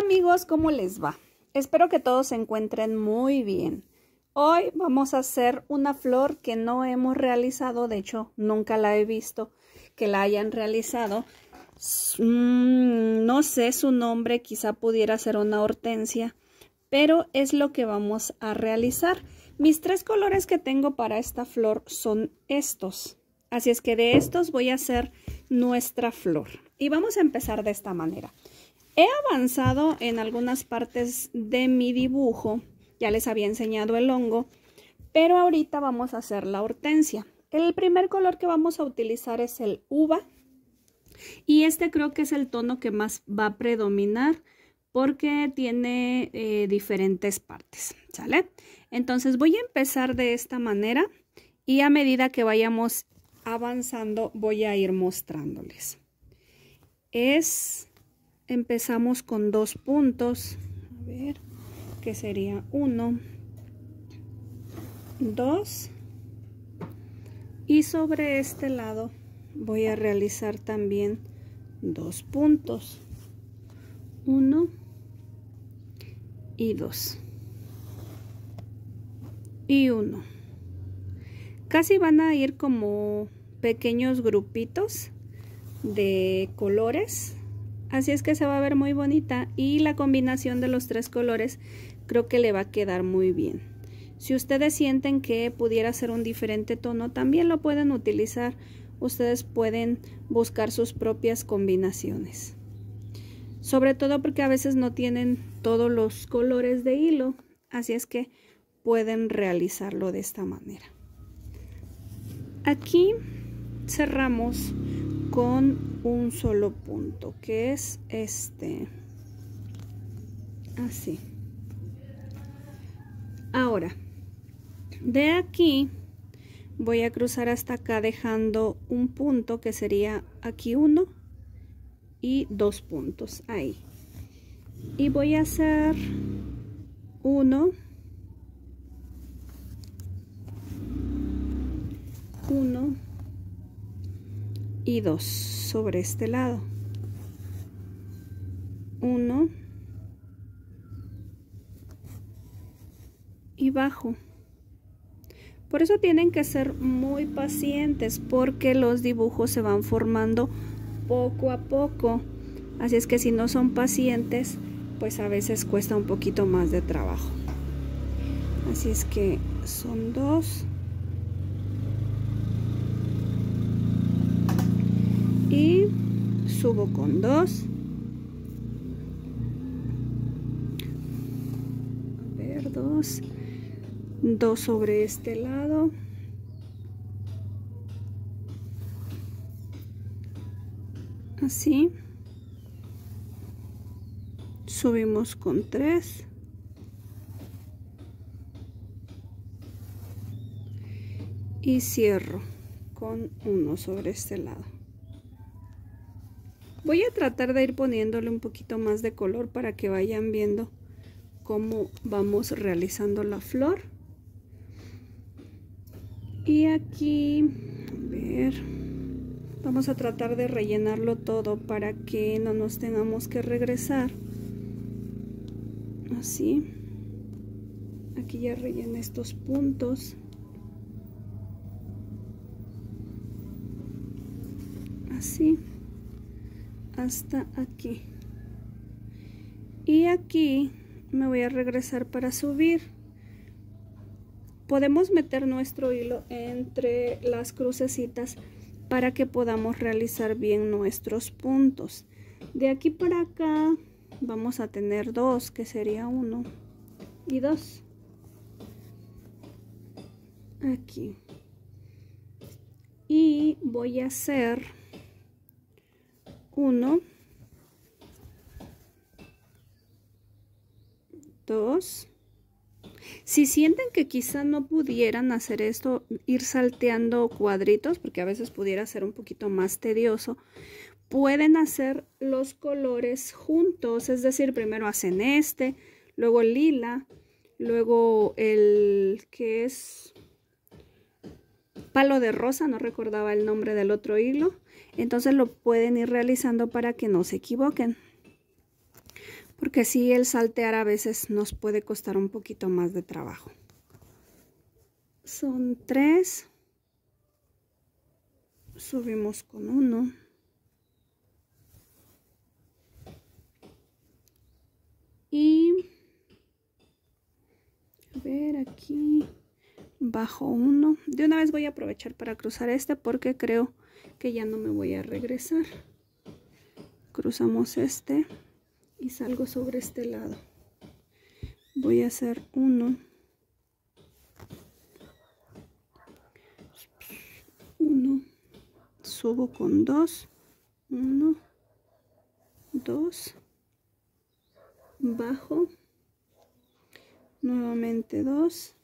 amigos, ¿cómo les va? Espero que todos se encuentren muy bien. Hoy vamos a hacer una flor que no hemos realizado, de hecho nunca la he visto que la hayan realizado. Mm, no sé su nombre, quizá pudiera ser una hortensia, pero es lo que vamos a realizar. Mis tres colores que tengo para esta flor son estos. Así es que de estos voy a hacer nuestra flor. Y vamos a empezar de esta manera. He avanzado en algunas partes de mi dibujo, ya les había enseñado el hongo, pero ahorita vamos a hacer la hortensia. El primer color que vamos a utilizar es el uva y este creo que es el tono que más va a predominar porque tiene eh, diferentes partes, ¿sale? Entonces voy a empezar de esta manera y a medida que vayamos avanzando voy a ir mostrándoles. Es empezamos con dos puntos a ver que sería uno dos y sobre este lado voy a realizar también dos puntos uno y dos y uno casi van a ir como pequeños grupitos de colores Así es que se va a ver muy bonita y la combinación de los tres colores creo que le va a quedar muy bien. Si ustedes sienten que pudiera ser un diferente tono, también lo pueden utilizar. Ustedes pueden buscar sus propias combinaciones. Sobre todo porque a veces no tienen todos los colores de hilo. Así es que pueden realizarlo de esta manera. Aquí cerramos con un solo punto que es este así ahora de aquí voy a cruzar hasta acá dejando un punto que sería aquí uno y dos puntos ahí y voy a hacer uno uno y dos sobre este lado. uno y bajo. Por eso tienen que ser muy pacientes porque los dibujos se van formando poco a poco. Así es que si no son pacientes, pues a veces cuesta un poquito más de trabajo. Así es que son dos. y subo con dos ver dos dos sobre este lado así subimos con tres y cierro con uno sobre este lado Voy a tratar de ir poniéndole un poquito más de color para que vayan viendo cómo vamos realizando la flor. Y aquí, a ver, vamos a tratar de rellenarlo todo para que no nos tengamos que regresar. Así. Aquí ya rellené estos puntos. Así hasta aquí y aquí me voy a regresar para subir podemos meter nuestro hilo entre las crucecitas para que podamos realizar bien nuestros puntos de aquí para acá vamos a tener dos que sería uno y dos aquí y voy a hacer uno, dos, Si sienten que quizá no pudieran hacer esto, ir salteando cuadritos, porque a veces pudiera ser un poquito más tedioso, pueden hacer los colores juntos, es decir, primero hacen este, luego el lila, luego el que es palo de rosa, no recordaba el nombre del otro hilo, entonces lo pueden ir realizando para que no se equivoquen. Porque si el saltear a veces nos puede costar un poquito más de trabajo. Son tres. Subimos con uno. Y a ver aquí bajo uno. De una vez voy a aprovechar para cruzar este porque creo que ya no me voy a regresar cruzamos este y salgo sobre este lado voy a hacer 1 1 subo con 2 2 bajo nuevamente 2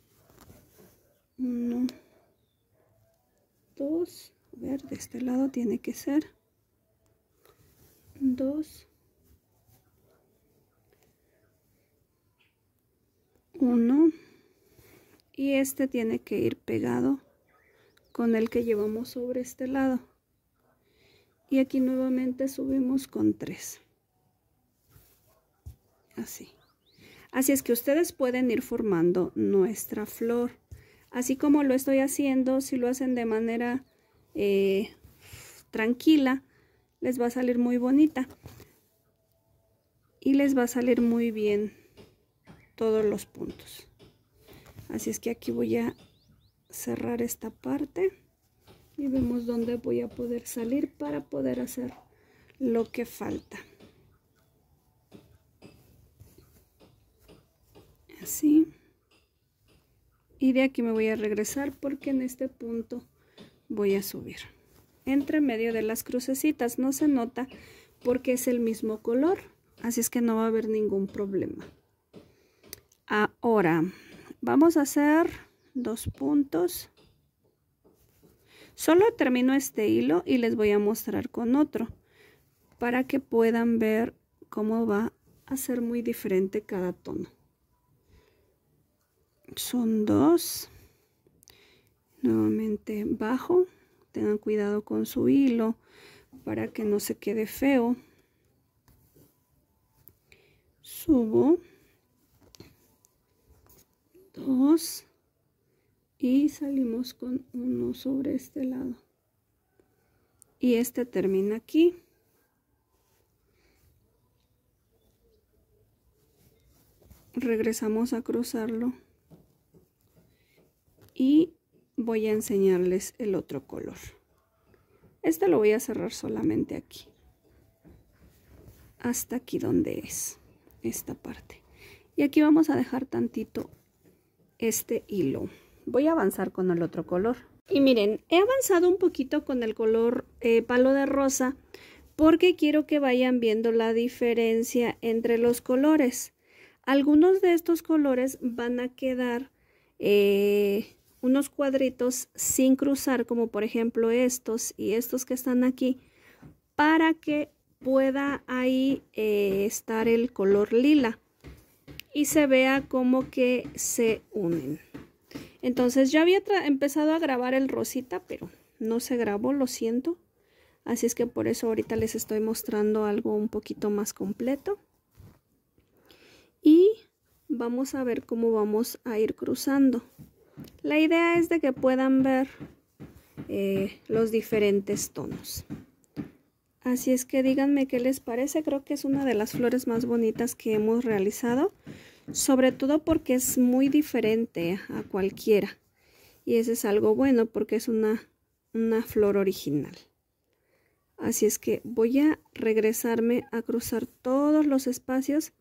ver de este lado tiene que ser 2 1 y este tiene que ir pegado con el que llevamos sobre este lado y aquí nuevamente subimos con 3 así así es que ustedes pueden ir formando nuestra flor así como lo estoy haciendo si lo hacen de manera eh, tranquila, les va a salir muy bonita. Y les va a salir muy bien todos los puntos. Así es que aquí voy a cerrar esta parte. Y vemos dónde voy a poder salir para poder hacer lo que falta. Así. Y de aquí me voy a regresar porque en este punto voy a subir. Entre medio de las crucecitas no se nota porque es el mismo color, así es que no va a haber ningún problema. Ahora vamos a hacer dos puntos. Solo termino este hilo y les voy a mostrar con otro para que puedan ver cómo va a ser muy diferente cada tono. Son dos nuevamente bajo tengan cuidado con su hilo para que no se quede feo subo dos y salimos con uno sobre este lado y este termina aquí regresamos a cruzarlo y voy a enseñarles el otro color. Este lo voy a cerrar solamente aquí. Hasta aquí donde es esta parte. Y aquí vamos a dejar tantito este hilo. Voy a avanzar con el otro color. Y miren, he avanzado un poquito con el color eh, palo de rosa porque quiero que vayan viendo la diferencia entre los colores. Algunos de estos colores van a quedar eh, unos cuadritos sin cruzar, como por ejemplo estos y estos que están aquí, para que pueda ahí eh, estar el color lila y se vea como que se unen. Entonces ya había empezado a grabar el rosita, pero no se grabó, lo siento. Así es que por eso ahorita les estoy mostrando algo un poquito más completo. Y vamos a ver cómo vamos a ir cruzando. La idea es de que puedan ver eh, los diferentes tonos. Así es que díganme qué les parece. Creo que es una de las flores más bonitas que hemos realizado. Sobre todo porque es muy diferente a cualquiera. Y eso es algo bueno porque es una, una flor original. Así es que voy a regresarme a cruzar todos los espacios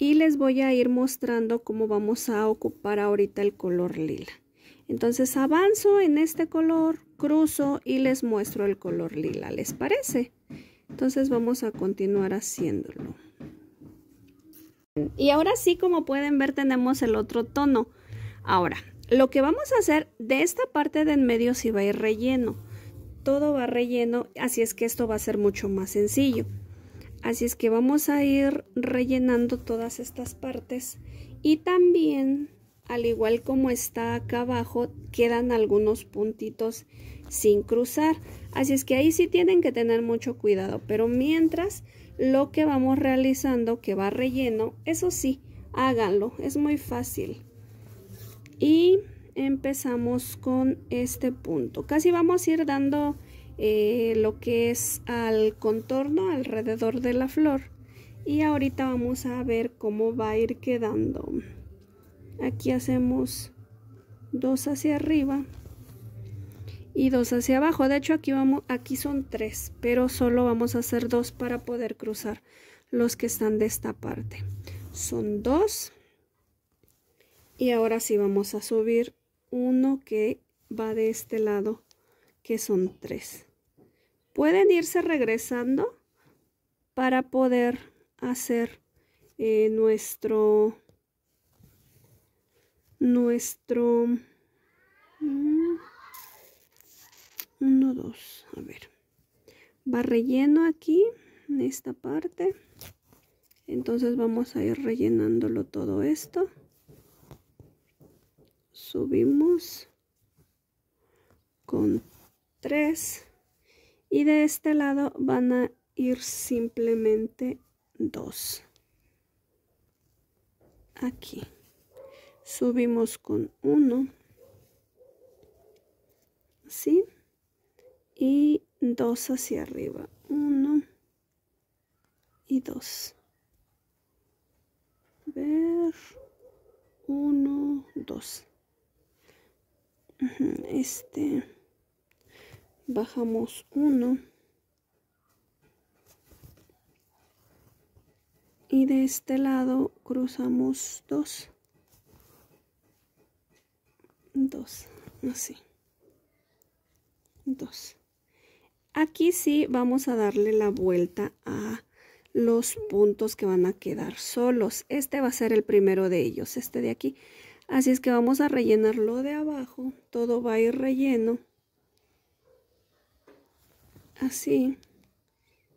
y les voy a ir mostrando cómo vamos a ocupar ahorita el color lila. Entonces avanzo en este color, cruzo y les muestro el color lila, ¿les parece? Entonces vamos a continuar haciéndolo. Y ahora sí, como pueden ver, tenemos el otro tono. Ahora, lo que vamos a hacer de esta parte de en medio sí va a ir relleno. Todo va relleno, así es que esto va a ser mucho más sencillo. Así es que vamos a ir rellenando todas estas partes y también, al igual como está acá abajo, quedan algunos puntitos sin cruzar. Así es que ahí sí tienen que tener mucho cuidado, pero mientras lo que vamos realizando que va relleno, eso sí, háganlo, es muy fácil. Y empezamos con este punto. Casi vamos a ir dando eh, lo que es al contorno alrededor de la flor y ahorita vamos a ver cómo va a ir quedando aquí hacemos dos hacia arriba y dos hacia abajo de hecho aquí vamos aquí son tres pero solo vamos a hacer dos para poder cruzar los que están de esta parte son dos y ahora sí vamos a subir uno que va de este lado que son tres pueden irse regresando para poder hacer eh, nuestro nuestro 1 mm, 2 a ver va relleno aquí en esta parte entonces vamos a ir rellenándolo todo esto subimos con 3 y de este lado van a ir simplemente dos aquí subimos con uno así y dos hacia arriba uno y dos A ver uno dos este bajamos 1 y de este lado cruzamos 2 2 así 2 aquí sí vamos a darle la vuelta a los puntos que van a quedar solos este va a ser el primero de ellos este de aquí así es que vamos a rellenarlo de abajo todo va a ir relleno así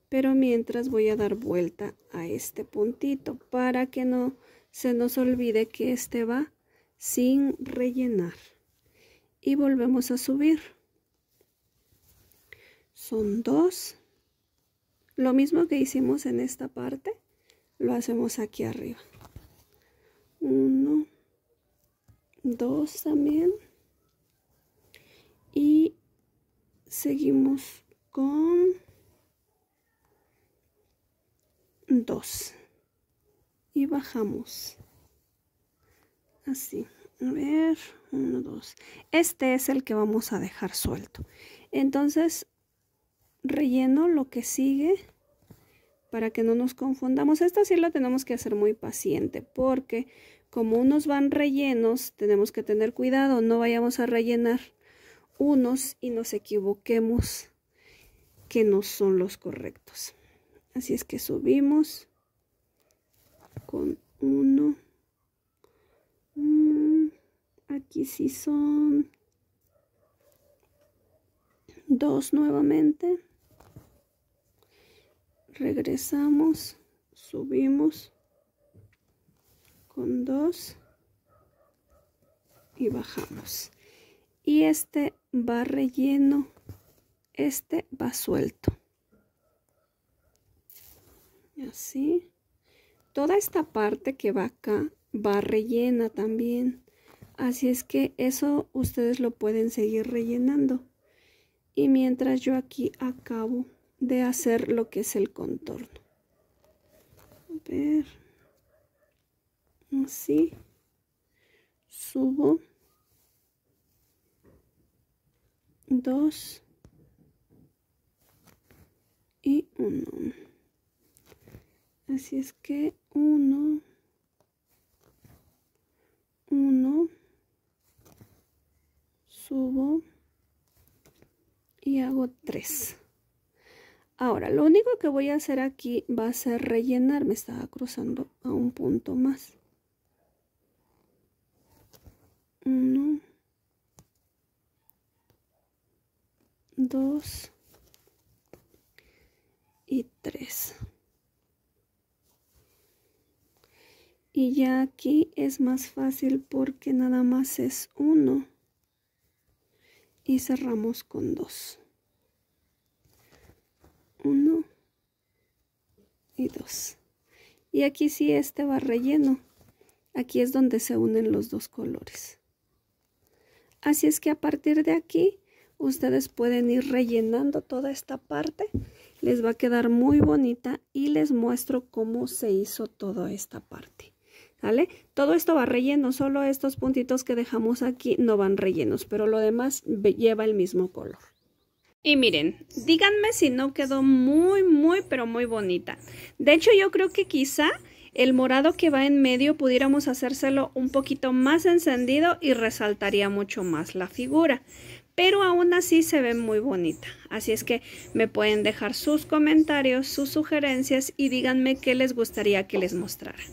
pero mientras voy a dar vuelta a este puntito para que no se nos olvide que este va sin rellenar y volvemos a subir son dos lo mismo que hicimos en esta parte lo hacemos aquí arriba uno dos también y seguimos con 2 y bajamos así a ver 1 2 este es el que vamos a dejar suelto entonces relleno lo que sigue para que no nos confundamos esta sí la tenemos que hacer muy paciente porque como unos van rellenos tenemos que tener cuidado no vayamos a rellenar unos y nos equivoquemos que no son los correctos. Así es que subimos con uno. Mm, aquí sí son dos nuevamente. Regresamos, subimos con dos y bajamos. Y este va relleno este va suelto así toda esta parte que va acá va rellena también así es que eso ustedes lo pueden seguir rellenando y mientras yo aquí acabo de hacer lo que es el contorno a ver así subo dos y 1. Así es que 1, 1, subo y hago 3. Ahora, lo único que voy a hacer aquí va a ser rellenar. Me estaba cruzando a un punto más. 1, 2, y 3 y ya aquí es más fácil porque nada más es uno. y cerramos con 2 1 y 2 y aquí sí este va relleno aquí es donde se unen los dos colores así es que a partir de aquí ustedes pueden ir rellenando toda esta parte les va a quedar muy bonita y les muestro cómo se hizo toda esta parte. ¿Sale? Todo esto va relleno, solo estos puntitos que dejamos aquí no van rellenos, pero lo demás lleva el mismo color. Y miren, díganme si no quedó muy, muy, pero muy bonita. De hecho, yo creo que quizá el morado que va en medio pudiéramos hacérselo un poquito más encendido y resaltaría mucho más la figura pero aún así se ve muy bonita. Así es que me pueden dejar sus comentarios, sus sugerencias y díganme qué les gustaría que les mostrara.